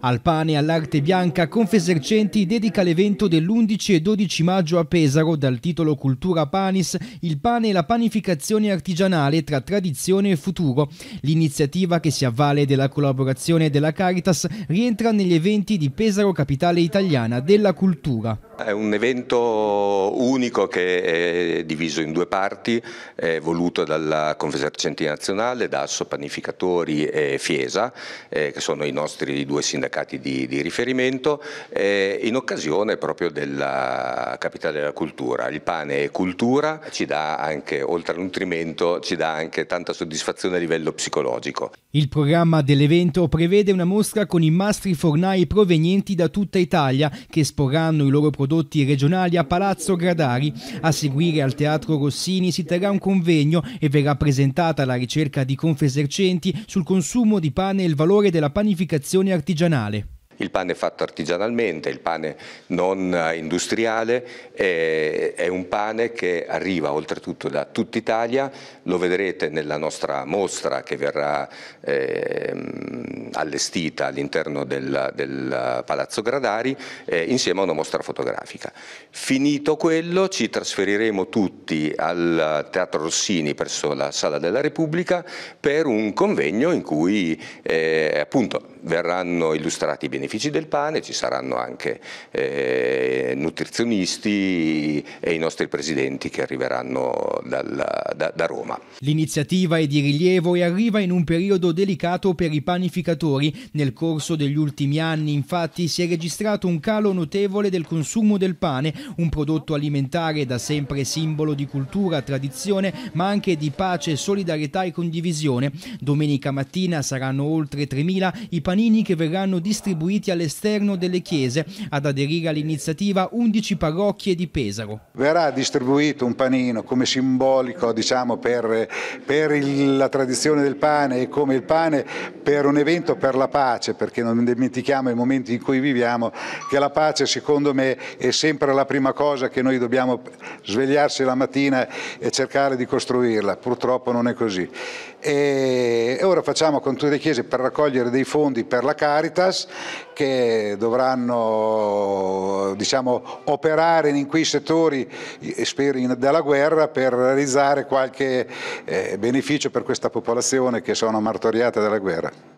Al pane e all'arte bianca Confesercenti dedica l'evento dell'11 e 12 maggio a Pesaro dal titolo Cultura Panis, il pane e la panificazione artigianale tra tradizione e futuro. L'iniziativa che si avvale della collaborazione della Caritas rientra negli eventi di Pesaro Capitale Italiana della Cultura. È un evento unico che è diviso in due parti, è voluto dalla Confesercenti Nazionale, da Asso Panificatori e Fiesa, eh, che sono i nostri due sindacati mercati di, di riferimento eh, in occasione proprio della capitale della cultura. Il pane è cultura, ci dà anche, oltre al nutrimento, ci dà anche tanta soddisfazione a livello psicologico. Il programma dell'evento prevede una mostra con i mastri fornai provenienti da tutta Italia che esporranno i loro prodotti regionali a Palazzo Gradari. A seguire al Teatro Rossini si terrà un convegno e verrà presentata la ricerca di Confesercenti sul consumo di pane e il valore della panificazione artigianale finale il pane fatto artigianalmente, il pane non eh, industriale, è, un pane che arriva oltretutto da tutta Italia, lo vedrete nella nostra mostra che verrà ehm, allestita all'interno del, del, Palazzo Gradari eh, insieme a una mostra fotografica. Finito quello ci trasferiremo tutti al Teatro Rossini presso la Sala della Repubblica per un convegno in cui eh, appunto verranno illustrati i benefici benefici del pane, ci saranno anche eh, nutrizionisti e i nostri presidenti che arriveranno dal, da, da Roma. L'iniziativa è di rilievo e arriva in un periodo delicato per i panificatori. Nel corso degli ultimi anni infatti si è registrato un calo notevole del consumo del pane, un prodotto alimentare da sempre simbolo di cultura, tradizione, ma anche di pace, solidarietà e condivisione. Domenica mattina saranno oltre 3.000 i panini che verranno distribuiti riuniti all'esterno delle chiese. Ad aderire all'iniziativa 11 parrocchie di Pesaro. Verrà distribuito un panino come simbolico diciamo, per, per il, la tradizione del pane e come il pane per un evento per la pace, perché non dimentichiamo i momenti in cui viviamo, che la pace secondo me è sempre la prima cosa che noi dobbiamo svegliarsi la mattina e cercare di costruirla, purtroppo non è così. E ora facciamo con tutte le chiese per raccogliere dei fondi per la Caritas che dovranno diciamo, operare in quei settori spero, della guerra per realizzare qualche eh, beneficio per questa popolazione che sono martoriate dalla guerra.